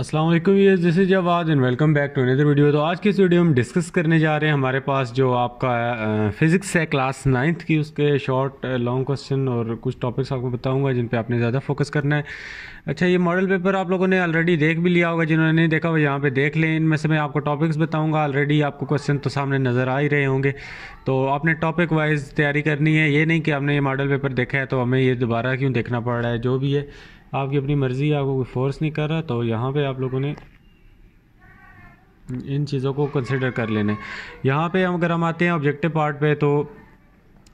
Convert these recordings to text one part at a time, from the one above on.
अस्सलाम वालेकुम ये this is Jawad and welcome back to another video तो आज की इस वीडियो में डिस्कस करने जा रहे हैं हमारे पास जो आपका फिज़िक्स है क्लास नाइन्थ की उसके शॉर्ट लॉन्ग क्वेश्चन और कुछ टॉपिक्स आपको बताऊंगा जिन पे आपने ज़्यादा फोकस करना है अच्छा ये मॉडल पेपर आप लोगों ने ऑलरेडी देख भी लिया होगा जिन्होंने नहीं देखा वो यहाँ पर देख लें इनमें से मैं आपको टॉपिक्स बताऊँगा ऑलरेडी आपको क्वेश्चन तो सामने नज़र आ ही रहे होंगे तो आपने टॉपिक वाइज तैयारी करनी है ये नहीं कि आपने ये मॉडल पेपर देखा है तो हमें ये दोबारा क्यों देखना पड़ रहा है जो भी है आपकी अपनी मर्ज़ी है आपको कोई फोर्स नहीं कर रहा तो यहाँ पे आप लोगों ने इन चीज़ों को कंसिडर कर लेने यहाँ पे हम अगर हम आते हैं ऑब्जेक्टिव पार्ट पे तो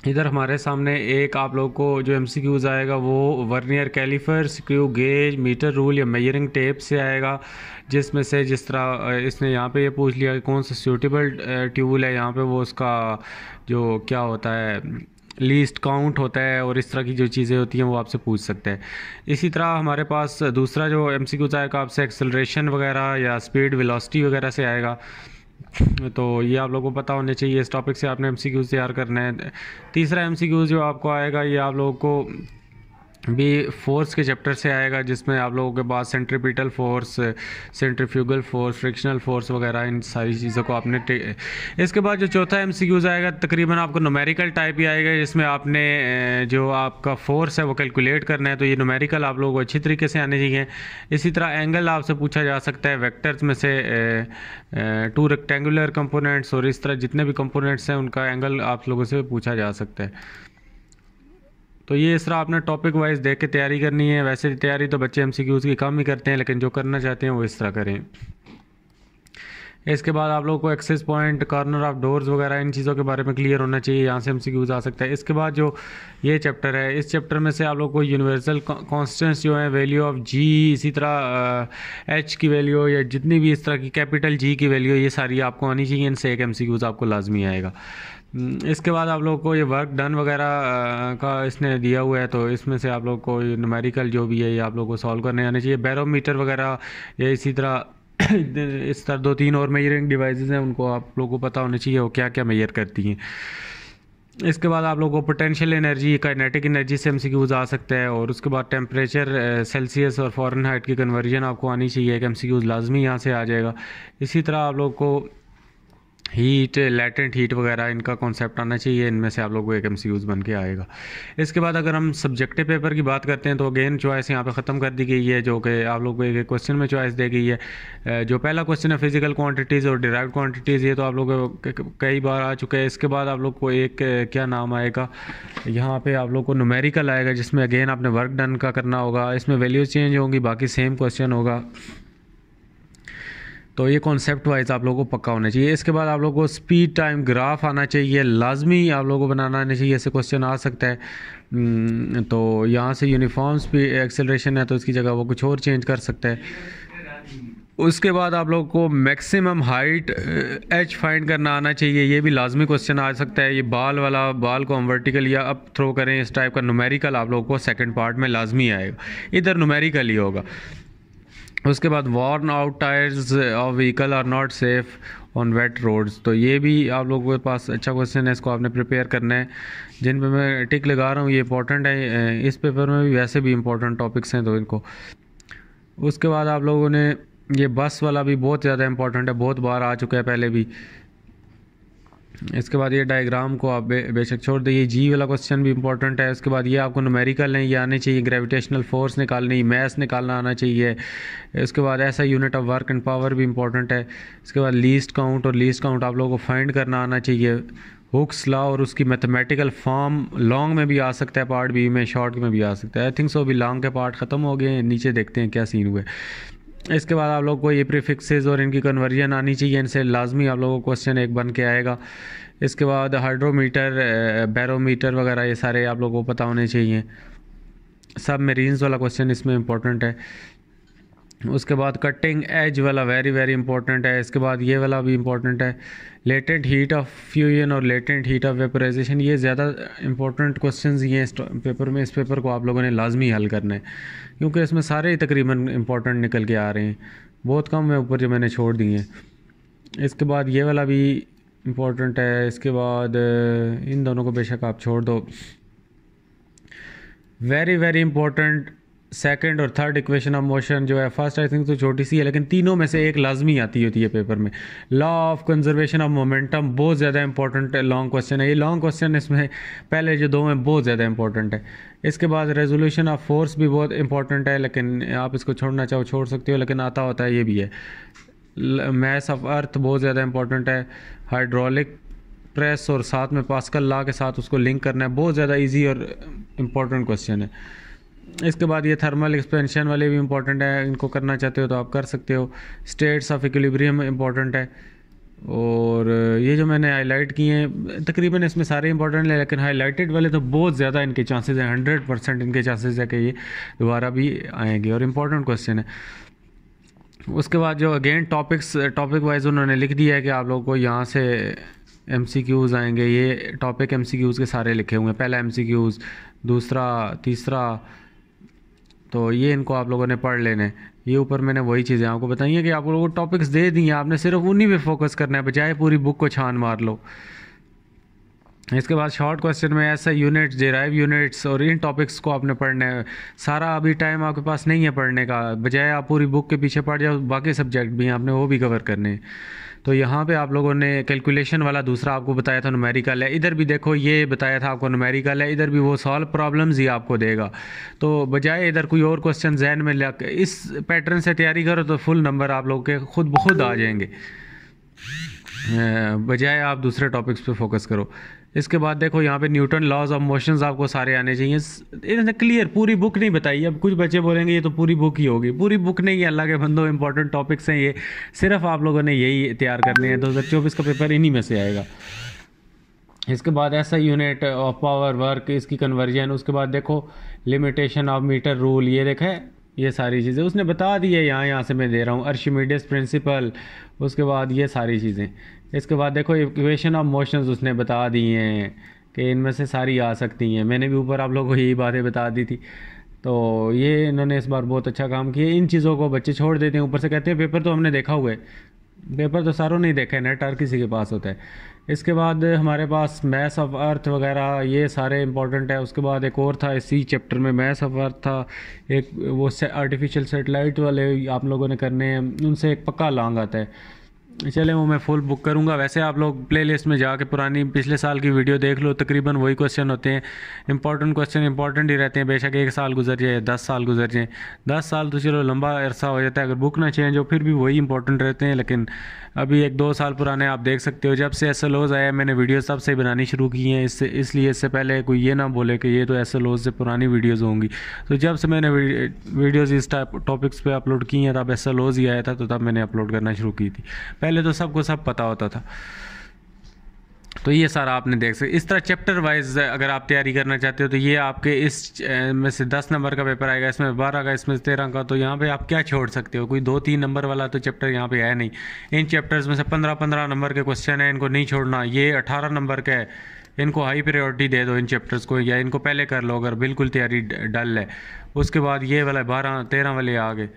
इधर हमारे सामने एक आप लोग को जो एम सी क्यूज़ आएगा वो vernier calliper screw gauge metre rule या मेजरिंग टेप से आएगा जिसमें से जिस तरह इसने यहाँ पे ये पूछ लिया कि कौन सा सूटेबल ट्यूबल है यहाँ पे वो उसका जो क्या होता है लीस्ट काउंट होता है और इस तरह की जो चीज़ें होती हैं वो आपसे पूछ सकते हैं इसी तरह हमारे पास दूसरा जो एम सी आएगा आपसे एक्सलेशन वगैरह या स्पीड वेलोसिटी वगैरह से आएगा तो ये आप लोगों को पता होने चाहिए इस टॉपिक से आपने एम सी क्यूज़ तैयार करना है तीसरा एम सी क्यूज़ जो आपको आएगा ये आप लोगों को भी फोर्स के चैप्टर से आएगा जिसमें आप लोगों के पास centripetal force centrifugal force frictional force वगैरह इन सारी चीज़ों को आपने इसके बाद जो चौथा एम आएगा तकरीबन आपको नोमेरिकल टाइप ही आएगा जिसमें आपने जो आपका फोर्स है वो कैलकुलेट करना है तो ये नोमेरिकल आप लोगों को अच्छी तरीके से आने चाहिए इसी तरह एंगल आपसे पूछा जा सकता है वैक्टर्स में से टू रेक्टेंगुलर कंपोनेंट्स और इस तरह जितने भी कंपोनेंट्स हैं उनका एंगल आप लोगों से पूछा जा सकता है तो ये इस तरह आपने टॉपिक वाइज देख के तैयारी करनी है वैसे तैयारी तो बच्चे एम की कम ही करते हैं लेकिन जो करना चाहते हैं वो इस तरह करें इसके बाद आप लोग को access point corner of doors वगैरह इन चीज़ों के बारे में क्लियर होना चाहिए यहाँ से हम सी आ सकता है इसके बाद जो ये चैप्टर है इस चैप्टर में से आप लोग को यूनिवर्सल कॉन्स्टेंस जो है वैल्यू ऑफ जी इसी तरह एच की वैल्यू या जितनी भी इस तरह की कैपिटल जी की वैल्यू ये सारी आपको आनी चाहिए इनसे एक एम आपको लाजमी आएगा हम्म, इसके बाद आप लोग को ये वर्क डन वगैरह का इसने दिया हुआ है तो इसमें से आप लोग को न्यूमेरिकल जो भी है ये आप लोग को सॉल्व करने आने चाहिए बैरोमीटर वगैरह या इसी तरह इस तरह दो तीन और मेजरिंग डिवाइसेस हैं उनको आप लोगों को पता होना चाहिए वो क्या क्या मेजर करती हैं इसके बाद आप लोगों को पोटेंशियल एनर्जी काइनेटिक एनर्जी से सी आ सकता है और उसके बाद टेम्परेचर सेल्सियस eh, और फॉरन हाइट की कन्वर्जन आपको आनी चाहिए कि एम सी लाजमी यहाँ से आ जाएगा इसी तरह आप लोग को हीट लेटेंट हीट वगैरह इनका कॉन्सेप्ट आना चाहिए इनमें से आप लोगों को एक एम सी यूज़ बन के आएगा इसके बाद अगर हम सब्जेक्टिव पेपर की बात करते हैं तो अगेन चॉइस यहाँ पे ख़त्म कर दी गई है जो कि आप लोगों को एक क्वेश्चन में चॉइस दी गई है जो पहला क्वेश्चन है फिजिकल क्वांटिटीज़ और डिराइव क्वान्टिटीज़ ये तो आप लोग कई बार आ चुके हैं इसके बाद आप लोग को एक क्या नाम आएगा यहाँ पर आप लोग को नुमेरिकल आएगा जिसमें अगेन आपने वर्क डन का करना होगा इसमें वैल्यूज़ चेंज होंगी बाकी सेम क्वेश्चन होगा तो ये कॉन्सेप्ट वाइज आप लोगों को पक्का होना चाहिए इसके बाद आप लोगों को स्पीड टाइम ग्राफ आना चाहिए लाजमी आप लोगों को बनाना आना चाहिए ऐसे क्वेश्चन आ सकता है हम्म, तो यहाँ से यूनिफॉर्म स्पीड एक्सेलरेशन है तो इसकी जगह वो कुछ और चेंज कर सकता है उसके बाद आप लोग को मैक्सिमम हाइट एच फाइंड करना आना चाहिए ये भी लाजमी क्वेश्चन आ सकता है ये बाल वाला बाल को हम वर्टिकल या अप थ्रो करें इस टाइप का नुमेरिकल आप लोग को सेकंड पार्ट में लाजमी आएगा इधर नुमेरिकल ही होगा उसके बाद worn out tyres of vehicle are not safe on wet roads तो ये भी आप लोगों के पास अच्छा क्वेश्चन है इसको आपने प्रिपेयर करना है जिन पे मैं टिक लगा रहा हूँ ये इंपॉर्टेंट है इस पेपर में भी वैसे भी इंपॉर्टेंट टॉपिक्स हैं तो इनको उसके बाद आप लोगों ने ये बस वाला भी बहुत ज़्यादा इंपॉर्टेंट है बहुत बार आ चुका है पहले भी इसके बाद ये डायग्राम को आप बे, बेशक छोड़ दें ये जी वाला क्वेश्चन भी इंपॉर्टेंट है उसके बाद ये आपको न्यूमेरिकल नहीं ये आने चाहिए ग्रेविटेशनल फोर्स निकालनी मैथ्स निकालना आना चाहिए इसके बाद ऐसा unit of work and power भी इंपॉर्टेंट है इसके बाद लीस्ट काउंट और लीस्ट काउंट आप लोगों को फाइंड करना आना चाहिए हुक्स लॉ और उसकी मैथमेटिकल फॉर्म लॉन्ग में भी आ सकता है पार्ट बी में शॉर्ट में भी आ सकता है आई थिंक सो अभी लॉन्ग के पार्ट ख़त्म हो गए हैं नीचे देखते हैं क्या सीन हुए इसके बाद आप लोग को ये प्रीफिक्सेस और इनकी कन्वर्जन आनी चाहिए इनसे लाजमी आप लोगों को क्वेश्चन एक बन के आएगा इसके बाद हाइड्रोमीटर बैरोमीटर वगैरह ये सारे आप लोगों को पता होने चाहिए सब मेरीन्स वाला क्वेश्चन इसमें इंपॉर्टेंट है उसके बाद कटिंग एज वाला वेरी वेरी इंपॉर्टेंट है इसके बाद ये वाला भी इंपॉर्टेंट है लेटेंट हीट ऑफ फ्यूजन और लेटेंट हीट ऑफ वेपराइजेशन ये ज़्यादा इंपॉर्टेंट क्वेश्चन ये इस पेपर में इस पेपर को आप लोगों ने लाजमी हल करना है क्योंकि इसमें सारे ही तकरीबन इंपॉर्टेंट निकल के आ रहे हैं बहुत कम है ऊपर जो मैंने छोड़ दिए हैं इसके बाद ये वाला भी इम्पोर्टेंट है इसके बाद इन दोनों को बेशक आप छोड़ दो वेरी वेरी इंपॉर्टेंट सेकेंड और थर्ड इक्वेशन ऑफ मोशन जो है फर्स्ट आई थिंक तो छोटी सी है लेकिन तीनों में से एक लाजमी आती होती है पेपर में law of conservation of momentum बहुत ज़्यादा इंपॉर्टेंट लॉन्ग क्वेश्चन है ये लॉन्ग क्वेश्चन इसमें पहले जो दो हैं बहुत ज़्यादा इंपॉर्टेंट है इसके बाद रेजोल्यूशन ऑफ फोर्स भी बहुत इंपॉर्टेंट है लेकिन आप इसको छोड़ना चाहो छोड़ सकते हो लेकिन आता होता है ये भी है मैस ऑफ अर्थ बहुत ज़्यादा इंपॉर्टेंट है हाइड्रोलिक प्रेस और साथ में पास्कल ला के साथ उसको लिंक करना है बहुत ज़्यादा ईजी और इम्पॉर्टेंट क्वेश्चन है इसके बाद ये थर्मल एक्सपेंशन वाले भी इंपॉर्टेंट है इनको करना चाहते हो तो आप कर सकते हो स्टेट्स ऑफ इक्विलिब्रियम इंपॉर्टेंट है और ये जो मैंने हाईलाइट किए हैं तकरीबन इसमें सारे इंपॉर्टेंट हैं लेकिन हाईलाइटेड वाले तो बहुत ज़्यादा इनके चांसेस हैं हंड्रेड परसेंट इनके चांसेस है कि ये दोबारा भी आएंगे और इम्पोर्टेंट क्वेश्चन है उसके बाद जो अगेन टॉपिक्स टॉपिक वाइज उन्होंने लिख दिया है कि आप लोगों को यहाँ से एम सी क्यूज़ आएंगे ये टॉपिक एम सी क्यूज़ के सारे लिखे हुए हैं पहला एम सी क्यूज़ दूसरा तीसरा तो ये इनको आप लोगों ने पढ़ लेने ये ऊपर मैंने वही चीज़ें आपको बताई हैं कि आप लोगों को टॉपिक्स दे दी हैं आपने सिर्फ उन्हीं पे फोकस करना है बजाय पूरी बुक को छान मार लो इसके बाद शॉर्ट क्वेश्चन में ऐसा यूनिट्स डेराइव यूनिट्स और इन टॉपिक्स को आपने पढ़ना है सारा अभी टाइम आपके पास नहीं है पढ़ने का बजाय आप पूरी बुक के पीछे पढ़ जाओ बाकी सब्जेक्ट भी हैं आपने वो भी कवर करने हैं तो यहाँ पे आप लोगों ने कैलकुलेशन वाला दूसरा आपको बताया था नुमेरिकल है इधर भी देखो ये बताया था आपको नुमेरिकल है इधर भी वो सॉल्व प्रॉब्लम्स ही आपको देगा तो बजाय इधर कोई और क्वेश्चन जहन में लग इस पैटर्न से तैयारी करो तो फुल नंबर आप लोग के खुद ब खुद आ जाएंगे बजाय आप दूसरे टॉपिक्स पे फोकस करो इसके बाद देखो यहाँ पे न्यूटन लॉज ऑफ मोशन आपको सारे आने चाहिए इन्होंने क्लियर पूरी बुक नहीं बताई अब कुछ बच्चे बोलेंगे ये तो पूरी बुक ही होगी पूरी बुक नहीं है अल्लाह के बंदो इंपॉर्टेंट टॉपिक्स हैं ये सिर्फ आप लोगों ने यही तैयार करने हैं दो हज़ार चौबीस का पेपर इन्हीं में से आएगा इसके बाद ऐसा यूनिट ऑफ पावर वर्क इसकी कन्वर्जन उसके बाद देखो लिमिटेशन ऑफ मीटर रूल ये देखा ये सारी चीज़ें उसने बता दी है यहाँ यहाँ से मैं दे रहा हूँ अर्शिमीडियस प्रिंसिपल उसके बाद ये सारी चीज़ें इसके बाद देखो इक्वेशन ऑफ मोशन उसने बता दी हैं कि इनमें से सारी आ सकती हैं मैंने भी ऊपर आप लोगों को यही बातें बता दी थी तो ये इन्होंने इस बार बहुत अच्छा काम किया इन चीज़ों को बच्चे छोड़ देते हैं ऊपर से कहते हैं पेपर तो हमने देखा हुआ है पेपर तो सारों ने देखा है नेट हर किसी के पास होता है इसके बाद हमारे पास मैथ्स ऑफ अर्थ वगैरह ये सारे इंपॉर्टेंट है उसके बाद एक और था इसी चैप्टर में मैथ्स ऑफ अर्थ था एक वो से आर्टिफिशियल सेटेलाइट वाले आप लोगों ने करने हैं उनसे एक पक्का लॉन्ग आता है चले वो मैं फुल बुक करूँगा वैसे आप लोग प्लेलिस्ट में जाके पुरानी पिछले साल की वीडियो देख लो तकरीबन वही क्वेश्चन होते हैं इंपॉर्टेंट क्वेश्चन इंपॉर्टेंट ही रहते हैं बेशक एक साल गुजर जाए दस साल गुजर जाए दस साल तो चलो लंबा अरसा हो जाता है अगर बुक ना चाहें जो फिर भी वही इंपॉर्टेंट रहते हैं लेकिन अभी एक दो साल पुराने आप देख सकते हो जब से एस एल ओज़ आया मैंने वीडियो सब से बनानी शुरू की हैं इससे इसलिए इससे पहले कोई ये ना बोले कि ये तो एस एल ओज़ से पुरानी वीडियोज़ होंगी तो जब से मैंने वीडियोज़ इस टाइप टॉपिक्स पर अपलोड की हैं तब एस एल ओज़ ही आया था तो तब मैंने अपलोड करना शुरू की थी पहले तो सबको सब पता होता था तो ये सारा आपने देख सकते इस तरह चैप्टर वाइज अगर आप तैयारी करना चाहते हो तो ये आपके इस में से दस नंबर का पेपर आएगा इसमें बारह का इसमें तेरह का तो यहाँ पे आप क्या छोड़ सकते हो कोई दो तीन नंबर वाला तो चैप्टर यहाँ पे है नहीं इन चैप्टर्स में से पंद्रह पंद्रह नंबर के क्वेश्चन है इनको नहीं छोड़ना ये अठारह नंबर का है इनको हाई प्रायोरिटी दे दो इन चैप्टर्स को या इनको पहले कर लो अगर बिल्कुल तैयारी डल है उसके बाद ये वाला बारह तेरह वाले आ गए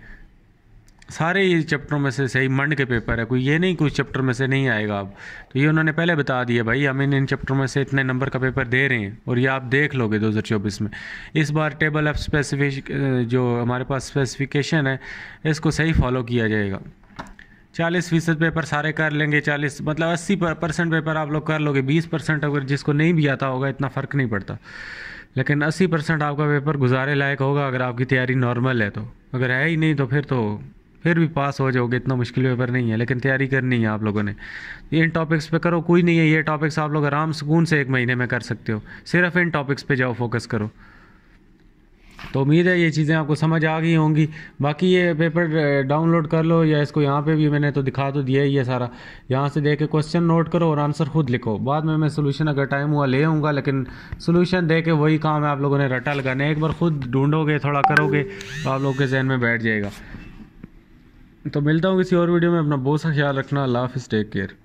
सारे ये चैप्टरों में से सही मंड के पेपर है कोई ये नहीं कुछ चैप्टर में से नहीं आएगा आप तो ये उन्होंने पहले बता दिया भाई हम इन इन चैप्टरों में से इतने नंबर का पेपर दे रहे हैं और ये आप देख लोगे दो हज़ार चौबीस में इस बार टेबल ऑफ स्पेसिफिक जो हमारे पास स्पेसिफिकेशन है इसको सही फॉलो किया जाएगा चालीस फीसद पेपर सारे कर लेंगे चालीस मतलब अस्सी परसेंट पेपर आप लोग कर लोगे बीस परसेंट अगर जिसको नहीं भी आता होगा इतना फ़र्क नहीं पड़ता लेकिन अस्सी परसेंट आपका पेपर गुजारे लायक होगा अगर आपकी तैयारी नॉर्मल है तो अगर है ही नहीं तो फिर तो फिर भी पास हो जाओगे इतना मुश्किल पेपर नहीं है लेकिन तैयारी करनी है आप लोगों ने इन टॉपिक्स पे करो कोई नहीं है ये टॉपिक्स आप लोग आराम सुकून से एक महीने में कर सकते हो सिर्फ इन टॉपिक्स पे जाओ फोकस करो तो उम्मीद है ये चीज़ें आपको समझ आ गई होंगी बाकी ये पेपर डाउनलोड कर लो या इसको यहाँ पे भी मैंने तो दिखा तो दिया ही है सारा यहाँ से देख के क्वेश्चन नोट करो और आंसर खुद लिखो बाद में मैं सोल्यूशन अगर टाइम हुआ ले आऊँगा लेकिन सोल्यूशन दे के वही काम है आप लोगों ने रटा लगाना एक बार खुद ढूंढोगे थोड़ा करोगे तो आप लोग के जहन में बैठ जाएगा तो मिलता हूँ किसी और वीडियो में अपना बहुत सा ख्याल रखना अल्लाह हाफिज़ टेक केयर